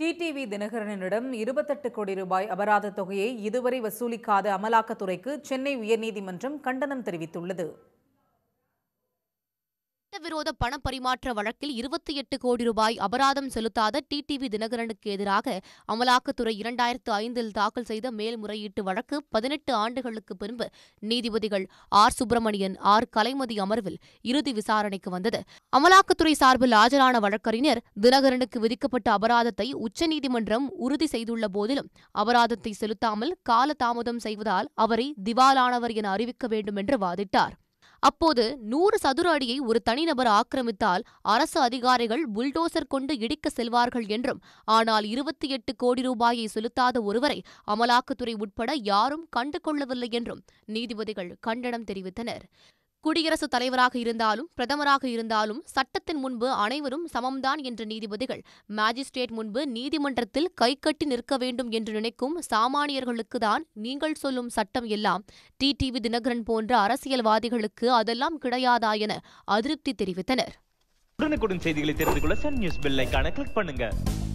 TTV தினகரனிடம் இருபத்தெட்டு கோடி ரூபாய் அபராத தொகையை இதுவரை வசூலிக்காத அமலாக்கத்துறைக்கு சென்னை உயர்நீதிமன்றம் கண்டனம் தெரிவித்துள்ளது சட்டவிரோத பண பரிமாற்ற வழக்கில் இருபத்தி எட்டு கோடி ரூபாய் அபராதம் செலுத்தாத டிடிவி தினகரனுக்கு எதிராக அமலாக்கத்துறை இரண்டாயிரத்து ஐந்தில் தாக்கல் செய்த மேல்முறையீட்டு வழக்கு பதினெட்டு ஆண்டுகளுக்கு பின்பு நீதிபதிகள் ஆர் சுப்பிரமணியன் ஆர் கலைமதி அமர்வில் இறுதி விசாரணைக்கு வந்தது அமலாக்கத்துறை சார்பில் ஆஜரான வழக்கறிஞர் தினகரனுக்கு விதிக்கப்பட்ட அபராதத்தை உச்சநீதிமன்றம் உறுதி செய்துள்ள போதிலும் அபராதத்தை செலுத்தாமல் காலதாமதம் செய்வதால் அவரை திவாலானவர் என அறிவிக்க வேண்டும் என்று வாதிட்டார் அப்போது நூறு சதுர அடியை ஒரு தனிநபர் ஆக்கிரமித்தால் அரசு அதிகாரிகள் புல்டோசர் கொண்டு இடிக்க செல்வார்கள் என்றும் ஆனால் இருபத்தி எட்டு கோடி ரூபாயை செலுத்தாத ஒருவரை அமலாக்கத்துறை உட்பட யாரும் கண்டுகொள்ளவில்லை என்றும் நீதிபதிகள் கண்டனம் தெரிவித்தனர் குடியரசுத் தலைவராக இருந்தாலும் பிரதமராக இருந்தாலும் சட்டத்தின் முன்பு அனைவரும் சமம்தான் என்ற நீதிபதிகள் மாஜிஸ்ட்ரேட் முன்பு நீதிமன்றத்தில் கைகட்டி நிற்க வேண்டும் என்று நினைக்கும் சாமானியர்களுக்கு தான் நீங்கள் சொல்லும் சட்டம் எல்லாம் டிடிவி தினகரன் போன்ற அரசியல்வாதிகளுக்கு அதெல்லாம் கிடையாதா என அதிருப்தி தெரிவித்தனர் உடனுக்குடன் செய்திகளை தெரிந்து கொள்ள சன் நியூஸ் பெல் கிளிக் பண்ணுங்க